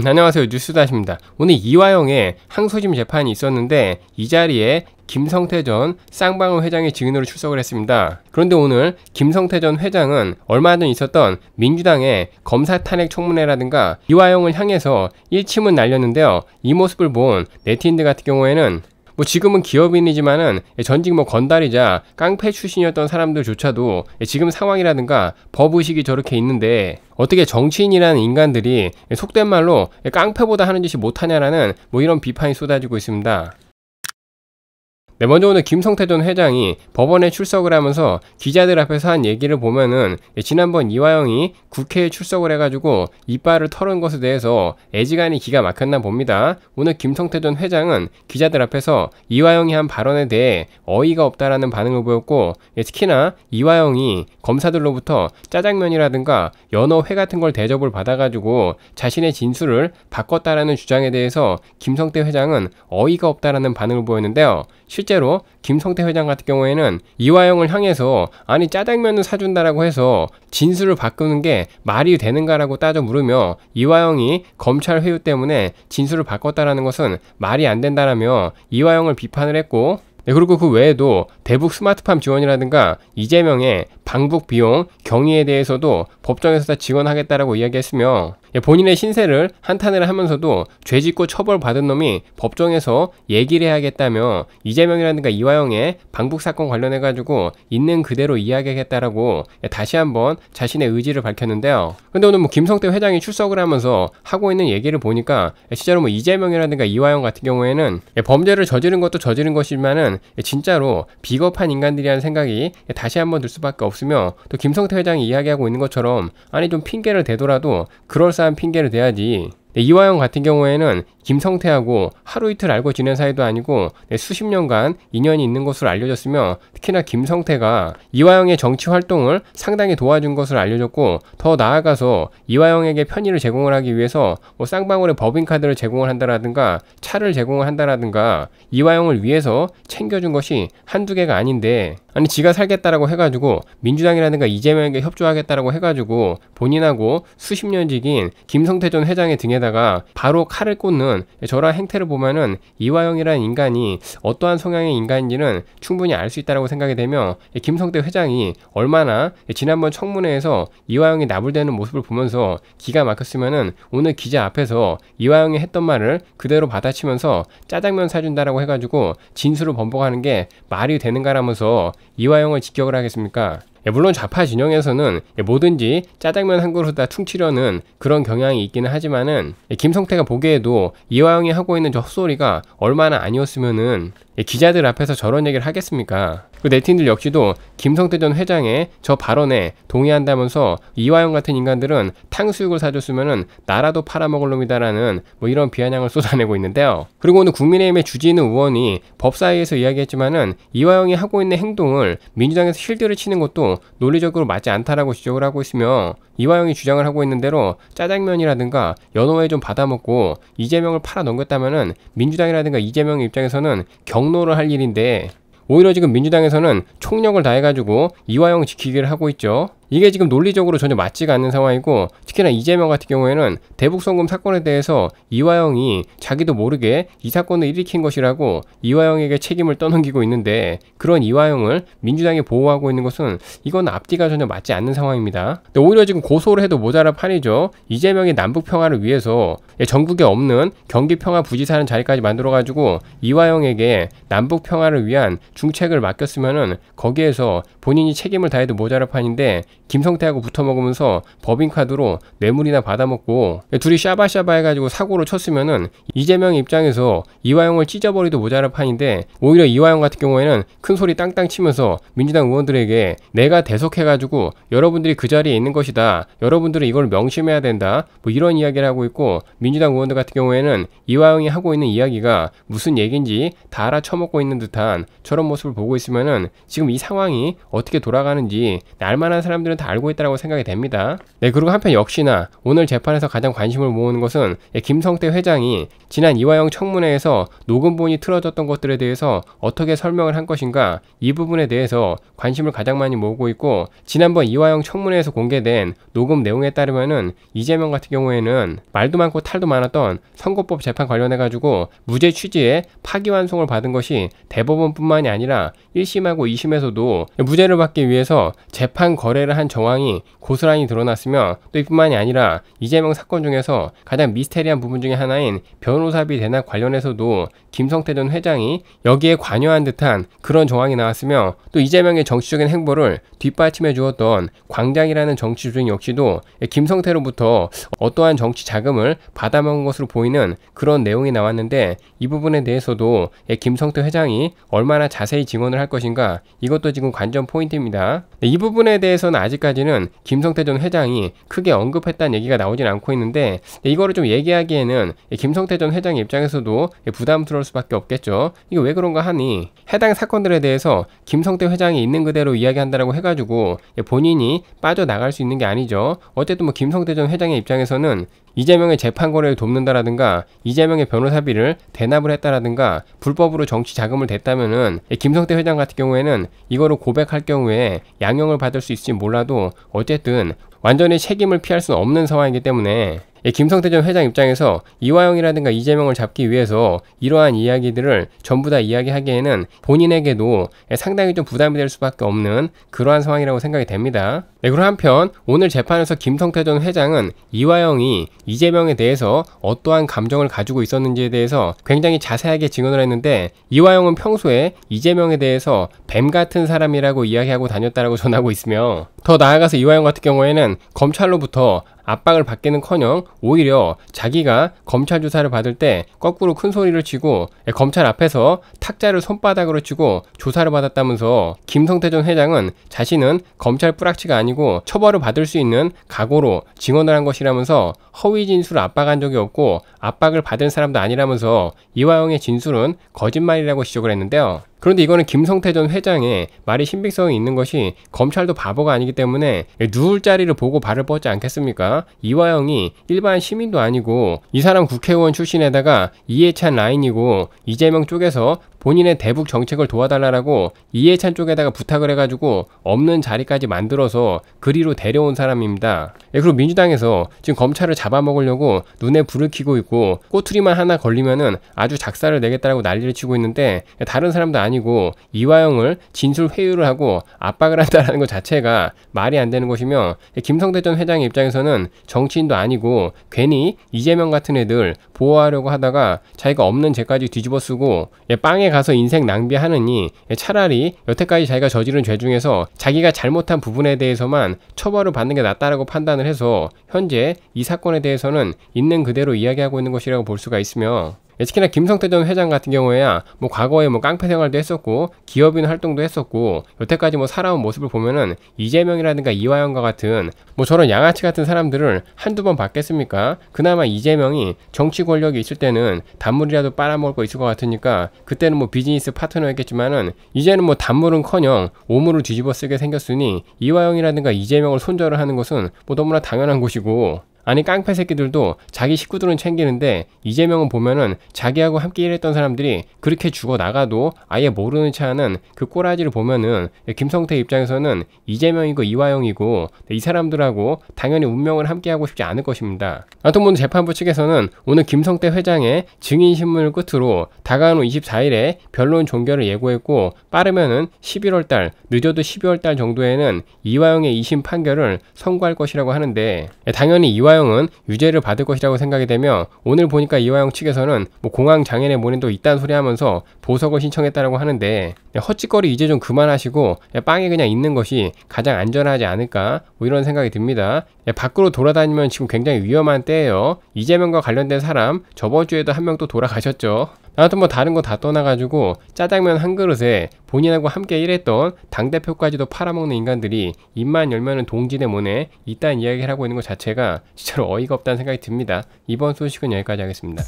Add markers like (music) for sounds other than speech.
음, 안녕하세요. 뉴스다십니다. 오늘 이화영의 항소심 재판이 있었는데 이 자리에 김성태 전 쌍방울 회장의 증인으로 출석을 했습니다. 그런데 오늘 김성태 전 회장은 얼마 전 있었던 민주당의 검사 탄핵 청문회라든가 이화영을 향해서 일침은 날렸는데요. 이 모습을 본 네티즌들 같은 경우에는 뭐 지금은 기업인이지만은 예, 전직 뭐 건달이자 깡패 출신이었던 사람들조차도 예, 지금 상황이라든가 법의식이 저렇게 있는데 어떻게 정치인이라는 인간들이 예, 속된 말로 깡패보다 하는 짓이 못하냐라는 뭐 이런 비판이 쏟아지고 있습니다. 네 먼저 오늘 김성태 전 회장이 법원에 출석을 하면서 기자들 앞에서 한 얘기를 보면은 예, 지난번 이화영이 국회에 출석을 해가지고 이빨을 털은 것에 대해서 애지간히 기가 막혔나 봅니다. 오늘 김성태 전 회장은 기자들 앞에서 이화영이 한 발언에 대해 어이가 없다라는 반응을 보였고 예, 특히나 이화영이 검사들로부터 짜장면이라든가 연어회 같은 걸 대접을 받아가지고 자신의 진술을 바꿨다라는 주장에 대해서 김성태 회장은 어이가 없다라는 반응을 보였는데요. 실제 실제로 김성태 회장 같은 경우에는 이화영을 향해서 아니 짜장면을 사준다라고 해서 진술을 바꾸는 게 말이 되는가라고 따져 물으며 이화영이 검찰 회유 때문에 진술을 바꿨다라는 것은 말이 안 된다라며 이화영을 비판을 했고 네, 그리고 그 외에도 대북 스마트팜 지원이라든가 이재명의 방북 비용, 경위에 대해서도 법정에서 다 지원하겠다라고 이야기했으며 예, 본인의 신세를 한탄을 하면서도 죄짓고 처벌받은 놈이 법정에서 얘기를 해야겠다며 이재명이라든가 이화영의 방북 사건 관련해 가지고 있는 그대로 이야기하겠다라고 예, 다시 한번 자신의 의지를 밝혔는데요. 근데 오늘 뭐 김성태 회장이 출석을 하면서 하고 있는 얘기를 보니까 예, 실제로 뭐 이재명이라든가 이화영 같은 경우에는 범죄를 저지른 것도 저지른 것이지만은 진짜로 비겁한 인간들이라는 생각이 다시 한번 들 수밖에 없습니다. 쓰며 또 김성태 회장이 이야기하고 있는 것처럼 아니 좀 핑계를 대더라도 그럴싸한 핑계를 대야지 네, 이화영 같은 경우에는 김성태하고 하루 이틀 알고 지낸 사이도 아니고 네, 수십 년간 인연이 있는 것으로 알려졌으며 특히나 김성태가 이화영의 정치 활동을 상당히 도와준 것으로 알려졌고 더 나아가서 이화영에게 편의를 제공을 하기 위해서 뭐 쌍방울의 법인카드를 제공을 한다라든가 차를 제공을 한다라든가 이화영을 위해서 챙겨준 것이 한두 개가 아닌데 아니 지가 살겠다라고 해가지고 민주당이라든가 이재명에게 협조하겠다라고 해가지고 본인하고 수십 년직인 김성태 전 회장의 등에다가 바로 칼을 꽂는 저런 행태를 보면은 이화영이라는 인간이 어떠한 성향의 인간인지는 충분히 알 수 있다라고 생각이 되며 김성태 회장이 얼마나 지난번 청문회에서 이화영이 나불대는 모습을 보면서 기가 막혔으면은 오늘 기자 앞에서 이화영이 했던 말을 그대로 받아치면서 짜장면 사준다라고 해가지고 진술을 번복하는 게 말이 되는가라면서 이화영을 직격을 하겠습니까? 예, 물론 좌파 진영에서는 예, 뭐든지 짜장면 한 그릇 다 퉁치려는 그런 경향이 있기는 하지만은 예, 김성태가 보기에도 이화영이 하고 있는 저 헛소리가 얼마나 아니었으면은 예, 기자들 앞에서 저런 얘기를 하겠습니까? 그 네티즌들 역시도 김성태 전 회장의 저 발언에 동의한다면서 이화영 같은 인간들은 탕수육을 사줬으면은 나라도 팔아먹을 놈이다라는 뭐 이런 비아냥을 쏟아내고 있는데요. 그리고 오늘 국민의힘의 주지는 의원이 법사위에서 이야기했지만은 이화영이 하고 있는 행동을 민주당에서 실드를 치는 것도 논리적으로 맞지 않다라고 지적을 하고 있으며 이화영이 주장을 하고 있는 대로 짜장면이라든가 연어회 좀 받아먹고 이재명을 팔아 넘겼다면은 민주당이라든가 이재명 입장에서는 경로를 할 일인데 오히려 지금 민주당에서는 총력을 다해가지고 이화영 지키기를 하고 있죠. 이게 지금 논리적으로 전혀 맞지가 않는 상황이고 특히나 이재명 같은 경우에는 대북송금 사건에 대해서 이화영이 자기도 모르게 이 사건을 일으킨 것이라고 이화영에게 책임을 떠넘기고 있는데 그런 이화영을 민주당이 보호하고 있는 것은 이건 앞뒤가 전혀 맞지 않는 상황입니다. 근데 오히려 지금 고소를 해도 모자랄 판이죠. 이재명이 남북 평화를 위해서 전국에 없는 경기 평화 부지사는 자리까지 만들어 가지고 이화영에게 남북 평화를 위한 중책을 맡겼으면은 거기에서 본인이 책임을 다해도 모자랄 판인데 김성태하고 붙어 먹으면서 법인카드로 뇌물이나 받아먹고 둘이 샤바샤바 해가지고 사고를 쳤으면은 이재명 입장에서 이화영을 찢어버리도 모자랄 판인데 오히려 이화영 같은 경우에는 큰 소리 땅땅 치면서 민주당 의원들에게 내가 대속해가지고 여러분들이 그 자리에 있는 것이다. 여러분들은 이걸 명심해야 된다. 뭐 이런 이야기를 하고 있고 민주당 의원들 같은 경우에는 이화영이 하고 있는 이야기가 무슨 얘기인지 다 알아쳐먹고 있는 듯한 저런 모습을 보고 있으면은 지금 이 상황이 어떻게 돌아가는지 알만한 사람들은 다 알고 있다고 생각이 됩니다. 네, 그리고 한편 역시나 오늘 재판에서 가장 관심을 모으는 것은 예, 김성태 회장이 지난 이화영 청문회에서 녹음본이 틀어졌던 것들에 대해서 어떻게 설명을 한 것인가 이 부분에 대해서 관심을 가장 많이 모으고 있고 지난번 이화영 청문회에서 공개된 녹음 내용에 따르면은 이재명 같은 경우에는 말도 많고 탈도 많았던 선거법 재판 관련해 가지고 무죄 취지의 파기환송을 받은 것이 대법원뿐만이 아니라 1심하고 2심에서도 무죄를 받기 위해서 재판 거래를 한 정황이 고스란히 드러났으며 또 이뿐만이 아니라 이재명 사건 중에서 가장 미스테리한 부분 중에 하나인 변호사비 대납 관련해서도 김성태 전 회장이 여기에 관여한 듯한 그런 정황이 나왔으며 또 이재명의 정치적인 행보를 뒷받침해 주었던 광장이라는 정치 주인 역시도 김성태로부터 어떠한 정치 자금을 받아먹은 것으로 보이는 그런 내용이 나왔는데 이 부분에 대해서도 김성태 회장이 얼마나 자세히 증언을 할 것인가 이것도 지금 관전 포인트입니다. 네, 이 부분에 대해서는 아직 아직까지는 김성태 전 회장이 크게 언급했다는 얘기가 나오진 않고 있는데 이거를 좀 얘기하기에는 김성태 전 회장 입장에서도 부담스러울 수밖에 없겠죠. 이거 왜 그런가 하니 해당 사건들에 대해서 김성태 회장이 있는 그대로 이야기한다라고 해가지고 본인이 빠져나갈 수 있는 게 아니죠. 어쨌든 뭐 김성태 전 회장의 입장에서는 이재명의 재판 거래를 돕는다라든가 이재명의 변호사비를 대납을 했다라든가 불법으로 정치 자금을 댔다면은 김성태 회장 같은 경우에는 이거를 고백할 경우에 양형을 받을 수 있을지 몰라도 하더라도 어쨌든 완전히 책임을 피할 수는 없는 상황이기 때문에 김성태 전 회장 입장에서 이화영이라든가 이재명을 잡기 위해서 이러한 이야기들을 전부 다 이야기하기에는 본인에게도 상당히 좀 부담이 될 수밖에 없는 그러한 상황이라고 생각이 됩니다. 네, 그리고 한편 오늘 재판에서 김성태 전 회장은 이화영이 이재명에 대해서 어떠한 감정을 가지고 있었는지에 대해서 굉장히 자세하게 증언을 했는데 이화영은 평소에 이재명에 대해서 뱀 같은 사람이라고 이야기하고 다녔다라고 (laughs) 전하고 있으며 더 나아가서 이화영 같은 경우에는 검찰로부터 압박을 받기는커녕 오히려 자기가 검찰 조사를 받을 때 거꾸로 큰 소리를 치고 예, 검찰 앞에서 탁자를 손바닥으로 치고 조사를 받았다면서 김성태 전 회장은 자신은 검찰 뿌락치가 아니고 처벌을 받을 수 있는 각오로 증언을 한 것이라면서 허위 진술을 압박한 적이 없고 압박을 받은 사람도 아니라면서 이화영의 진술은 거짓말이라고 지적을 했는데요. 그런데 이거는 김성태 전 회장의 말이 신빙성이 있는 것이 검찰도 바보가 아니기 때문에 누울 자리를 보고 발을 뻗지 않겠습니까? 이화영이 일반 시민도 아니고 이 사람 국회의원 출신에다가 이해찬 라인이고 이재명 쪽에서 본인의 대북 정책을 도와달라고 이해찬 쪽에다가 부탁을 해가지고 없는 자리까지 만들어서 그리로 데려온 사람입니다. 예, 그리고 민주당에서 지금 검찰을 잡아먹으려고 눈에 불을 켜고 있고 꼬투리만 하나 걸리면은 아주 작사를 내겠다라고 난리를 치고 있는데 다른 사람도 아니고 이화영을 진술 회유를 하고 압박을 한다는것 자체가 말이 안 되는 것이며 예, 김성대 전 회장의 입장에서는 정치인도 아니고 괜히 이재명 같은 애들 보호하려고 하다가 자기가 없는 죄까지 뒤집어쓰고 예, 빵에 가서 인생 낭비하느니 차라리 여태까지 자기가 저지른 죄 중에서 자기가 잘못한 부분에 대해서만 처벌을 받는 게 낫다라고 판단을 해서 현재 이 사건에 대해서는 있는 그대로 이야기하고 있는 것이라고 볼 수가 있으며 예, 특히나 김성태 전 회장 같은 경우에야 뭐 과거에 뭐 깡패 생활도 했었고 기업인 활동도 했었고 여태까지 뭐 살아온 모습을 보면은 이재명이라든가 이화영과 같은 뭐 저런 양아치 같은 사람들을 한두 번 봤겠습니까? 그나마 이재명이 정치 권력이 있을 때는 단물이라도 빨아먹을 거 있을 것 같으니까 그때는 뭐 비즈니스 파트너였겠지만은 이제는 뭐 단물은커녕 오물을 뒤집어 쓰게 생겼으니 이화영이라든가 이재명을 손절을 하는 것은 뭐 너무나 당연한 것이고 아니 깡패 새끼들도 자기 식구들은 챙기는데 이재명은 보면은 자기하고 함께 일했던 사람들이 그렇게 죽어 나가도 아예 모르는 체 하는 그 꼬라지를 보면은 김성태 입장에서는 이재명이고 이화영이고 이 사람들하고 당연히 운명을 함께하고 싶지 않을 것입니다. 아무튼 재판부 측에서는 오늘 김성태 회장의 증인신문을 끝으로 다가오는 24일에 변론 종결을 예고했고 빠르면은 11월달 늦어도 12월달 정도에는 이화영의 2심 판결을 선고할 것이라고 하는데 예, 당연히 이화영 이화영은 유죄를 받을 것이라고 생각이 되며 오늘 보니까 이화영 측에서는 뭐공항장애인의 모인도 있다는 소리 하면서 보석을 신청했다라고 하는데 헛짓거리 이제 좀 그만하시고 빵에 그냥 있는 것이 가장 안전하지 않을까 뭐 이런 생각이 듭니다. 예, 밖으로 돌아다니면 지금 굉장히 위험한 때예요. 이재명과 관련된 사람 저번 주에도 한 명 또 돌아가셨죠. 아무튼 뭐 다른 거 다 떠나가지고 짜장면 한 그릇에 본인하고 함께 일했던 당대표까지도 팔아먹는 인간들이 입만 열면은 동지대 모네 이딴 이야기를 하고 있는 것 자체가 진짜로 어이가 없다는 생각이 듭니다. 이번 소식은 여기까지 하겠습니다.